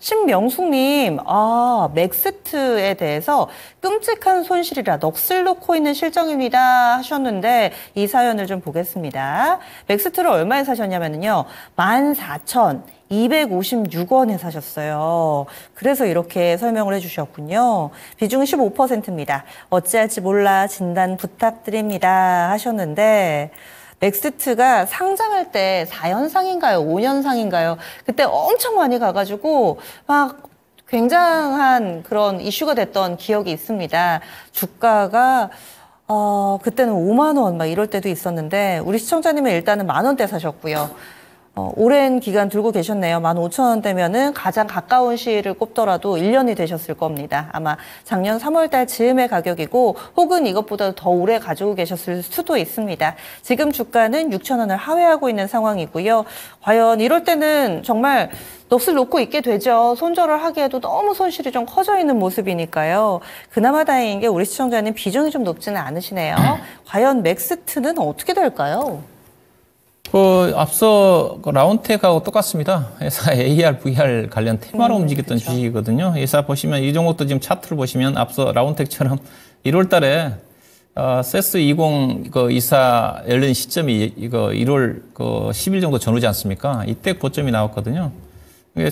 신명숙님, 아, 맥스트에 대해서 끔찍한 손실이라 넋을 놓고 있는 실정입니다 하셨는데 이 사연을 좀 보겠습니다. 맥스트를 얼마에 사셨냐면요. 14,000. 256원에 사셨어요. 그래서 이렇게 설명을 해주셨군요. 비중 15%입니다. 어찌할지 몰라 진단 부탁드립니다. 하셨는데, 넥스트가 상장할 때 4연상인가요? 5년상인가요? 그때 엄청 많이 가가지고 막 굉장한 그런 이슈가 됐던 기억이 있습니다. 주가가 어, 그때는 5만 원 막 이럴 때도 있었는데 우리 시청자님은 일단은 만 원대 사셨고요. 어, 오랜 기간 들고 계셨네요. 15,000원대면은 가장 가까운 시일을 꼽더라도 1년이 되셨을 겁니다. 아마 작년 3월 달 즈음의 가격이고 혹은 이것보다 더 오래 가지고 계셨을 수도 있습니다. 지금 주가는 6,000원을 하회하고 있는 상황이고요. 과연 이럴 때는 정말 넋을 놓고 있게 되죠. 손절을 하기에도 너무 손실이 좀 커져 있는 모습이니까요. 그나마 다행인 게 우리 시청자님 비중이 좀 높지는 않으시네요. 네. 과연 맥스트는 어떻게 될까요? 그 앞서 그 라운텍하고 똑같습니다. 회사 AR, VR 관련 테마로 음, 움직였던 그쵸. 주식이거든요. 회사 보시면 이 종목도 지금 차트를 보시면 앞서 라운텍처럼 1월 달에 어, 세스 20그 이사 열린 시점이 이거 1월 그 10일 정도 전후지 않습니까? 이때 고점이 나왔거든요.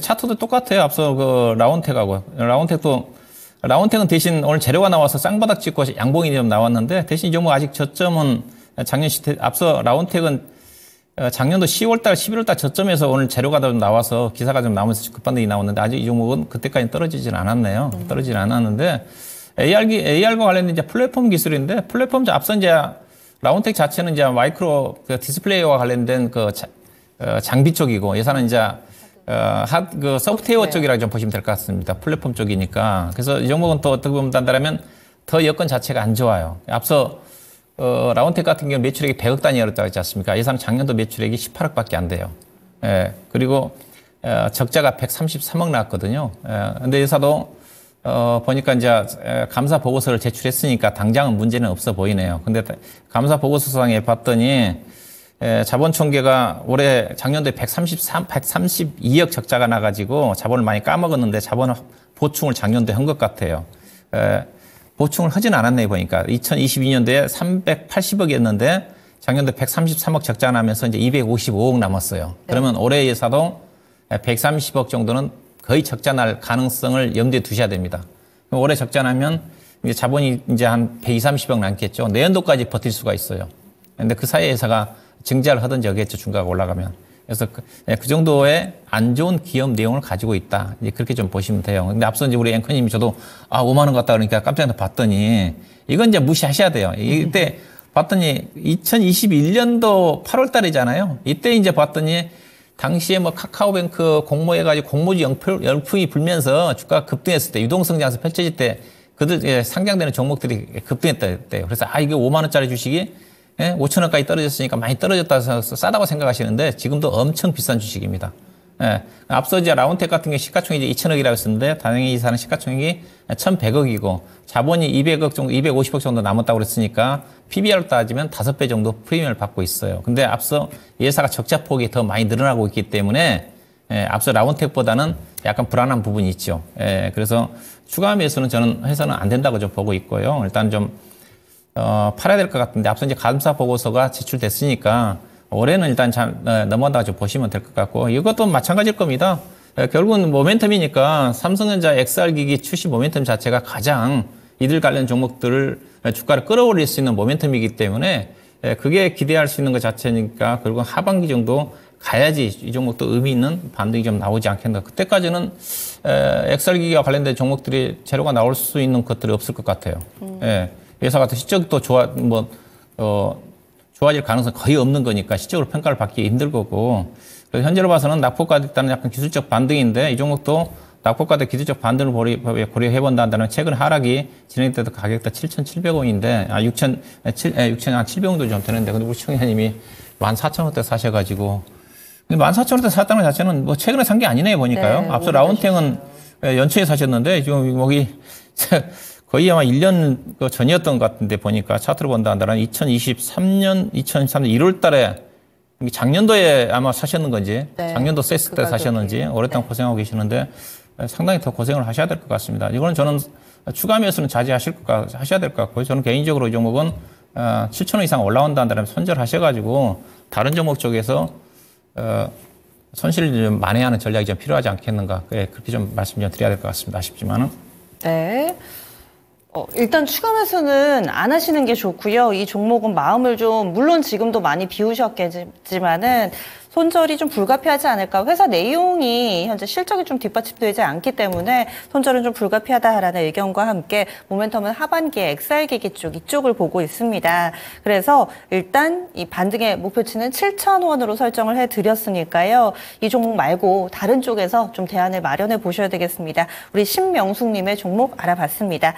차트도 똑같아요. 앞서 그 라운텍하고 라운텍도 라운텍은 대신 오늘 재료가 나와서 쌍바닥 찍고 양봉이 좀 나왔는데 대신 이 종목 아직 저점은 작년 시대 앞서 라운텍은 어, 작년도 10월달, 11월달 저점에서 오늘 재료가 좀 나와서 기사가 좀 나오면서 급반등이 나오는데 아직 이 종목은 그때까지 떨어지진 않았네요. 음. 떨어지진 않았는데 AR, AR과 관련된 이제 플랫폼 기술인데 플랫폼 앞선 이제 라운텍 자체는 이제 마이크로 그 디스플레이와 관련된 그 자, 어, 장비 쪽이고 예산은 이제 어, 핫, 그 소프트웨어 네. 쪽이라고 좀 보시면 될 것 같습니다. 플랫폼 쪽이니까. 그래서 이 종목은 또 어떻게 보면 단다라면 더 여건 자체가 안 좋아요. 앞서 어, 라운텍 같은 경우 매출액이 100억 단위였다고 했지 않습니까? 예상 작년도 매출액이 18억밖에 안 돼요. 예, 그리고 어, 적자가 133억 나왔거든요. 예, 근데 회사도 어, 보니까 이제 감사 보고서를 제출했으니까 당장은 문제는 없어 보이네요. 근데 감사 보고서상에 봤더니 예, 자본 총계가 올해 작년도에 133, 132억 적자가 나가지고 자본을 많이 까먹었는데 자본 보충을 작년도에 한 것 같아요. 예, 보충을 하진 않았네요 보니까 2022년도에 380억이었는데 작년도 133억 적자 나면서 이제 255억 남았어요. 네. 그러면 올해 예사도 130억 정도는 거의 적자 날 가능성을 염두에 두셔야 됩니다. 올해 적자 나면 이제 자본이 이제 한 130억 남겠죠. 내년도까지 버틸 수가 있어요. 근데 그 사이에 회사가 증자를 하든지 하겠죠. 중가가 올라가면. 그래서 그, 예, 그, 정도의 안 좋은 기업 내용을 가지고 있다. 이제 그렇게 좀 보시면 돼요. 근데 앞서 이제 우리 앵커님이 저도 아, 5만 원갔다 그러니까 깜짝 봤더니 이건 이제 무시하셔야 돼요. 이때 봤더니 2021년도 8월 달이잖아요. 이때 이제 봤더니 당시에 뭐 카카오뱅크 공모해가지고 공모지 영표, 열풍이 불면서 주가 급등했을 때 유동성 장세 펼쳐질 때 그들 예, 상장되는 종목들이 급등했다 때요. 그래서 아 이게 5만 원짜리 주식이 예? 5천 원까지 떨어졌으니까 많이 떨어졌다 해서 싸다고 생각하시는데 지금도 엄청 비싼 주식입니다. 예. 앞서 이제 라운텍 같은 게 시가총액이 2천억이라고 했었는데 단행이 이사는 시가총액이 1,100억이고 자본이 200억 정도, 250억 정도 남았다고 그랬으니까 PBR로 따지면 5배 정도 프리미엄을 받고 있어요. 근데 앞서 예사가 적자 폭이 더 많이 늘어나고 있기 때문에 예, 앞서 라운텍보다는 약간 불안한 부분이 있죠. 예, 그래서 추가 매수는 저는 해서는 안 된다고 좀 보고 있고요. 일단 좀 어, 팔아야 될 것 같은데 앞서 이제 감사 보고서가 제출됐으니까 올해는 일단 참 어, 넘어다 좀 보시면 될 것 같고 이것도 마찬가지일 겁니다. 어, 결국은 모멘텀이니까 삼성전자 XR 기기 출시 모멘텀 자체가 가장 이들 관련 종목들을 어, 주가를 끌어올릴 수 있는 모멘텀이기 때문에 예, 그게 기대할 수 있는 것 자체니까 결국은 하반기 정도 가야지 이 종목도 의미 있는 반등이 좀 나오지 않겠나. 그때까지는 엑셀 기기와 관련된 종목들이 재료가 나올 수 있는 것들이 없을 것 같아요. 음. 예. 회사 같은 시적도 좋아 뭐 어, 좋아질 가능성 거의 없는 거니까 시적으로 평가를 받기 힘들 거고 현재로 봐서는 낙폭가대다는 약간 기술적 반등인데 이 종목도 낙폭가대 기술적 반등을 고려, 고려해본다 한면 최근 하락이 진행돼도 가격도 7,700원인데 아 6,000, 6,700원도 정좀 되는데 근데 우리 청자님이 14,000원대 사셔가지고 근데 14,000원대 샀다는 자체는 뭐 최근에 산 게 아니네 요 보니까요. 네, 앞서 라운팅은 예, 연초에 사셨는데 지금 여기 거의 아마 1년 그 전이었던 것 같은데 보니까 차트를 본다면 2023년, 2023년 1월 달에 작년도에 아마 사셨는 건지 네. 작년도 셌을 때 사셨는지 오랫동안 네. 고생하고 계시는데 상당히 더 고생을 하셔야 될 것 같습니다. 이거는 저는 추가 매수는 자제하실 것 같, 하셔야 될 것 같고요. 저는 개인적으로 이 종목은 7천 어, 원 이상 올라온다는 손절하셔가지고 다른 종목 쪽에서 어, 손실을 좀 만회하는 전략이 좀 필요하지 않겠는가 예, 그렇게 좀 말씀 좀 드려야 될 것 같습니다. 아쉽지만은. 네. 어, 일단 추가 매수는 안 하시는 게 좋고요. 이 종목은 마음을 좀 물론 지금도 많이 비우셨겠지만은 손절이 좀 불가피하지 않을까. 회사 내용이 현재 실적이 좀 뒷받침되지 않기 때문에 손절은 좀 불가피하다라는 의견과 함께 모멘텀은 하반기에 엑셀 기기 쪽 이쪽을 보고 있습니다. 그래서 일단 이 반등의 목표치는 7,000원으로 설정을 해 드렸으니까요. 이 종목 말고 다른 쪽에서 좀 대안을 마련해 보셔야 되겠습니다. 우리 신명숙 님의 종목 알아봤습니다.